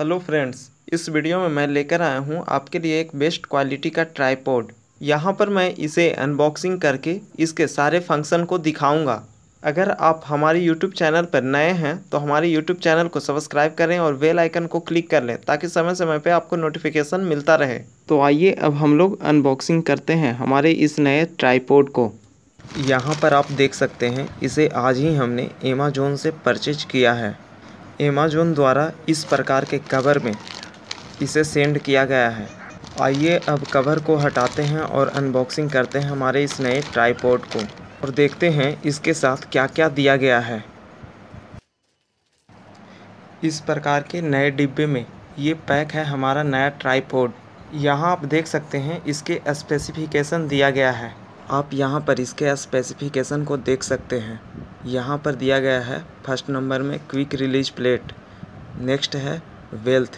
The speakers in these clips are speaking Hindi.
हेलो फ्रेंड्स इस वीडियो में मैं लेकर आया हूँ आपके लिए एक बेस्ट क्वालिटी का ट्राईपोड यहाँ पर मैं इसे अनबॉक्सिंग करके इसके सारे फंक्शन को दिखाऊंगा अगर आप हमारे यूट्यूब चैनल पर नए हैं तो हमारे यूट्यूब चैनल को सब्सक्राइब करें और वेल आइकन को क्लिक कर लें ताकि समय समय पर आपको नोटिफिकेशन मिलता रहे तो आइए अब हम लोग अनबॉक्सिंग करते हैं हमारे इस नए ट्राईपोड को यहाँ पर आप देख सकते हैं इसे आज ही हमने एमेजोन से परचेज किया है एमेजोन द्वारा इस प्रकार के कवर में इसे सेंड किया गया है आइए अब कवर को हटाते हैं और अनबॉक्सिंग करते हैं हमारे इस नए ट्राईपोर्ट को और देखते हैं इसके साथ क्या क्या दिया गया है इस प्रकार के नए डिब्बे में ये पैक है हमारा नया ट्राईपोर्ड यहाँ आप देख सकते हैं इसके स्पेसिफिकेशन दिया गया है आप यहाँ पर इसके स्पेसिफिकेशन को देख सकते हैं यहाँ पर दिया गया है फर्स्ट नंबर में क्विक रिलीज प्लेट नेक्स्ट है वेल्थ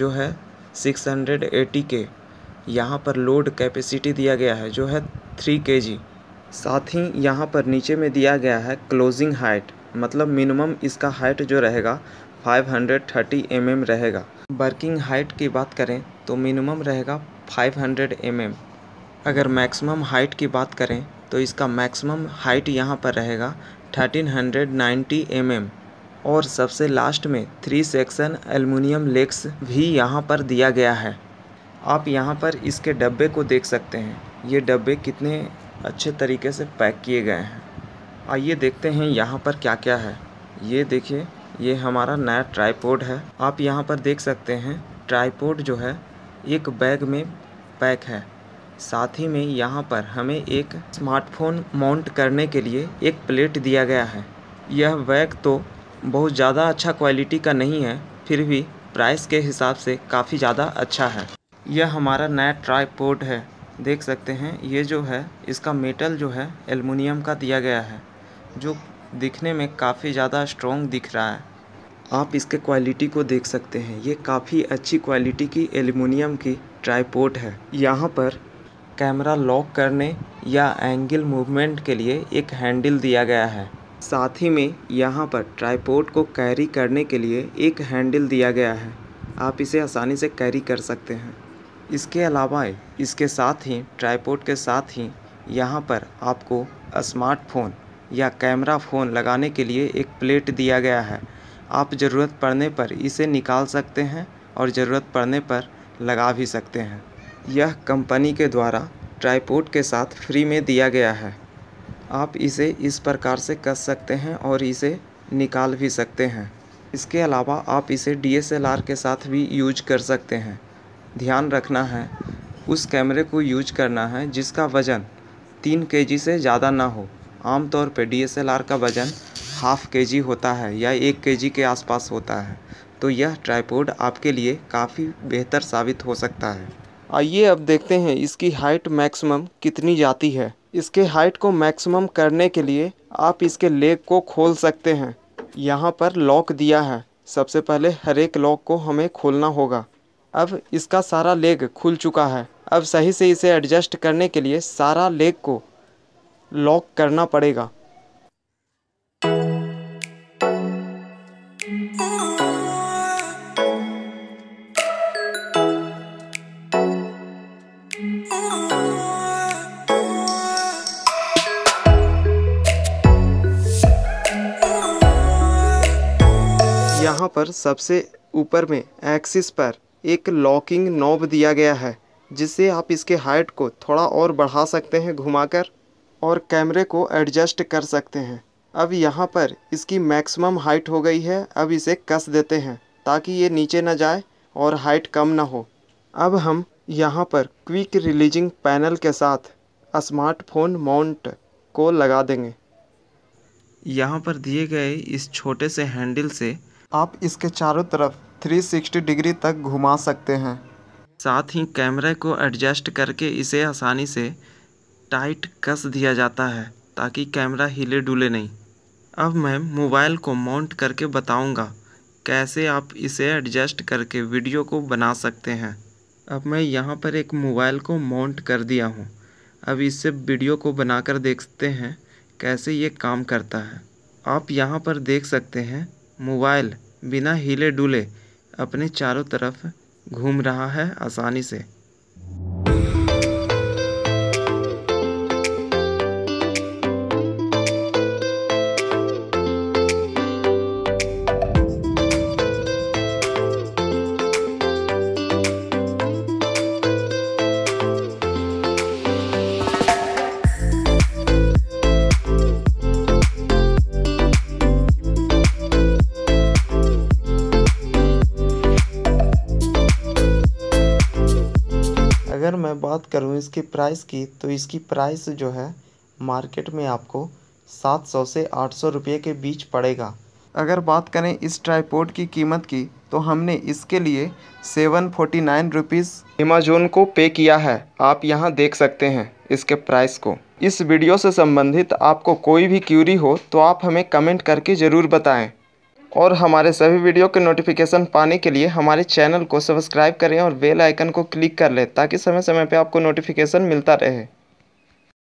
जो है सिक्स हंड्रेड एटी के यहाँ पर लोड कैपेसिटी दिया गया है जो है थ्री के जी साथ ही यहाँ पर नीचे में दिया गया है क्लोजिंग हाइट मतलब मिनिमम इसका हाइट जो रहेगा 530 mm रहेगा वर्किंग हाइट की बात करें तो मिनिमम रहेगा 500 mm अगर मैक्सिमम हाइट की बात करें तो इसका मैक्सिमम हाइट यहाँ पर रहेगा 1390 mm और सबसे लास्ट में थ्री सेक्शन एलमिनियम लेग्स भी यहाँ पर दिया गया है आप यहाँ पर इसके डब्बे को देख सकते हैं ये डब्बे कितने अच्छे तरीके से पैक किए गए हैं आइए देखते हैं यहाँ पर क्या क्या है ये देखिए ये हमारा नया ट्राईपोड है आप यहाँ पर देख सकते हैं ट्राईपोड जो है एक बैग में पैक है साथ ही में यहाँ पर हमें एक स्मार्टफोन माउंट करने के लिए एक प्लेट दिया गया है यह बैग तो बहुत ज़्यादा अच्छा क्वालिटी का नहीं है फिर भी प्राइस के हिसाब से काफ़ी ज़्यादा अच्छा है यह हमारा नया ट्राईपोर्ट है देख सकते हैं ये जो है इसका मेटल जो है एलमिनियम का दिया गया है जो दिखने में काफ़ी ज़्यादा स्ट्रॉन्ग दिख रहा है आप इसके क्वालिटी को देख सकते हैं ये काफ़ी अच्छी क्वालिटी की एलमिनियम की ट्राईपोर्ट है यहाँ पर कैमरा लॉक करने या एंगल मूवमेंट के लिए एक हैंडल दिया गया है साथ ही में यहाँ पर ट्राईपोर्ट को कैरी करने के लिए एक हैंडल दिया गया है आप इसे आसानी से कैरी कर सकते हैं इसके अलावा इसके साथ ही ट्राईपोर्ट के साथ ही यहाँ पर आपको स्मार्टफोन या कैमरा फ़ोन लगाने के लिए एक प्लेट दिया गया है आप ज़रूरत पड़ने पर इसे निकाल सकते हैं और ज़रूरत पड़ने पर लगा भी सकते हैं यह कंपनी के द्वारा ट्राईपोर्ट के साथ फ्री में दिया गया है आप इसे इस प्रकार से कस सकते हैं और इसे निकाल भी सकते हैं इसके अलावा आप इसे डीएसएलआर के साथ भी यूज कर सकते हैं ध्यान रखना है उस कैमरे को यूज करना है जिसका वज़न तीन के से ज़्यादा ना हो आमतौर पर डी का वज़न हाफ़ के जी होता है या एक के जी के आसपास होता है तो यह ट्राईपोर्ड आपके लिए काफ़ी बेहतर साबित हो सकता है आइए अब देखते हैं इसकी हाइट मैक्सिमम कितनी जाती है इसके हाइट को मैक्सिमम करने के लिए आप इसके लेग को खोल सकते हैं यहाँ पर लॉक दिया है सबसे पहले हर एक लॉक को हमें खोलना होगा अब इसका सारा लेग खुल चुका है अब सही से इसे एडजस्ट करने के लिए सारा लेग को लॉक करना पड़ेगा यहाँ पर सबसे ऊपर में एक्सिस पर एक लॉकिंग नॉब दिया गया है जिससे आप इसके हाइट को थोड़ा और बढ़ा सकते हैं घुमाकर और कैमरे को एडजस्ट कर सकते हैं अब यहाँ पर इसकी मैक्सिमम हाइट हो गई है अब इसे कस देते हैं ताकि ये नीचे ना जाए और हाइट कम ना हो अब हम यहाँ पर क्विक रिलीजिंग पैनल के साथ स्मार्टफोन माउंट को लगा देंगे यहाँ पर दिए गए इस छोटे से हैंडल से आप इसके चारों तरफ 360 डिग्री तक घुमा सकते हैं साथ ही कैमरे को एडजस्ट करके इसे आसानी से टाइट कस दिया जाता है ताकि कैमरा हिले डुले नहीं अब मैं मोबाइल को माउंट करके बताऊंगा कैसे आप इसे एडजस्ट करके वीडियो को बना सकते हैं अब मैं यहाँ पर एक मोबाइल को माउंट कर दिया हूँ अब इससे वीडियो को बनाकर देखते हैं कैसे ये काम करता है आप यहाँ पर देख सकते हैं मोबाइल बिना हिले डुले अपने चारों तरफ घूम रहा है आसानी से अगर मैं बात करूँ इसके प्राइस की तो इसकी प्राइस जो है मार्केट में आपको सात सौ से आठ सौ रुपये के बीच पड़ेगा अगर बात करें इस ट्राईपोर्ट की कीमत की तो हमने इसके लिए seven forty nine rupees Amazon को पे किया है आप यहाँ देख सकते हैं इसके प्राइस को इस वीडियो से संबंधित आपको कोई भी क्यूरी हो तो आप हमें कमेंट करके ज़रूर बताएँ और हमारे सभी वीडियो के नोटिफिकेशन पाने के लिए हमारे चैनल को सब्सक्राइब करें और बेल आइकन को क्लिक कर लें ताकि समय समय पर आपको नोटिफिकेशन मिलता रहे